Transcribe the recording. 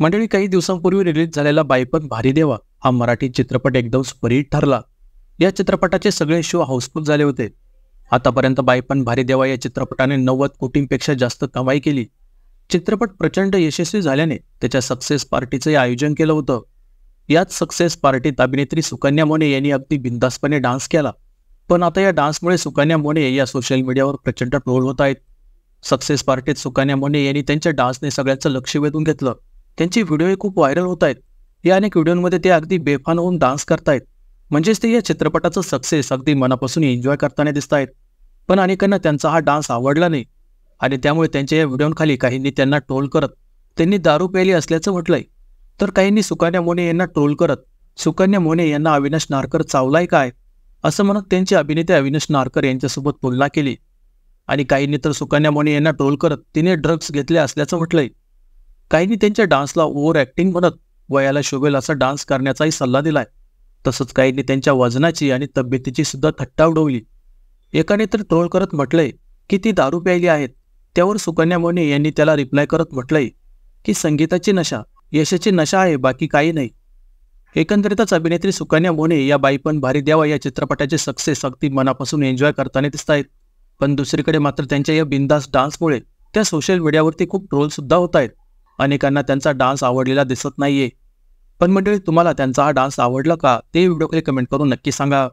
मंडळी काही दिवसांपूर्वी रिलीज झालेला बायपन भारी देवा हा मराठी चित्रपट एकदम सुपरहिट ठरला या चित्रपटाचे सगळे शो हाऊसफुल झाले होते आतापर्यंत बायपन भारी देवा या चित्रपटाने नव्वद कोटींपेक्षा जास्त कमाई केली चित्रपट प्रचंड यशस्वी झाल्याने त्याच्या सक्सेस पार्टीचे आयोजन केलं होतं याच सक्सेस पार्टीत अभिनेत्री सुकन्या मोने यांनी अगदी बिंदासपणे डान्स केला पण आता या डान्समुळे सुकन्या मोने या सोशल मीडियावर प्रचंड ट्रोल होत आहेत सक्सेस पार्टीत सुकन्या मोने यांनी त्यांच्या डान्सने सगळ्यांचं लक्ष वेधून घेतलं त्यांचे व्हिडिओही खूप व्हायरल होत आहेत या अनेक व्हिडिओमध्ये ते अगदी बेफान होऊन डान्स करतायत म्हणजेच ते या चित्रपटाचं सक्सेस अगदी मनापासून एन्जॉय करताना दिसत आहेत पण अनेकांना त्यांचा हा डान्स आवडला नाही आणि त्यामुळे त्यांच्या या व्हिडिओंखाली काहींनी त्यांना ट्रोल करत त्यांनी दारू प्यायली असल्याचं म्हटलंय तर काहींनी सुकन्या मोने यांना ट्रोल करत सुकन्या मोने यांना अविनाश नारकर चावलाय काय असं म्हणत त्यांचे अभिनेते अविनाश नारकर यांच्यासोबत तुलना केली आणि काहींनी तर सुकन्या मोने यांना ट्रोल करत तिने ड्रग्ज घेतले असल्याचं म्हटलंय काहींनी त्यांच्या डान्सला ओव्हर ॲक्टिंग म्हणत वयाला शोभेल असा डान्स करण्याचाही सल्ला दिलाय तसंच काहींनी त्यांच्या वजनाची आणि तब्येतीची सुद्धा थट्टा उडवली एकाने तर ट्रोल करत म्हटलंय की ती दारू प्यायली आहेत त्यावर सुकन्या मोने यांनी त्याला रिप्लाय करत म्हटलंय की संगीताची नशा यशाची नशा आहे बाकी काही नाही एकंदरीतच अभिनेत्री सुकन्या मोने या बाई पण भारी द्यावा या चित्रपटाचे सक्सेस अगदी मनापासून एन्जॉय करताना दिसत आहेत पण दुसरीकडे मात्र त्यांच्या या बिंदास डान्समुळे त्या सोशल मीडियावरती खूप सुद्धा होत आहेत अनेकांना त्यांचा डान्स आवडलेला दिसत नाहीये पण मंडळी तुम्हाला त्यांचा हा डान्स आवडला का ते व्हिडिओकडे कमेंट करून नक्की सांगा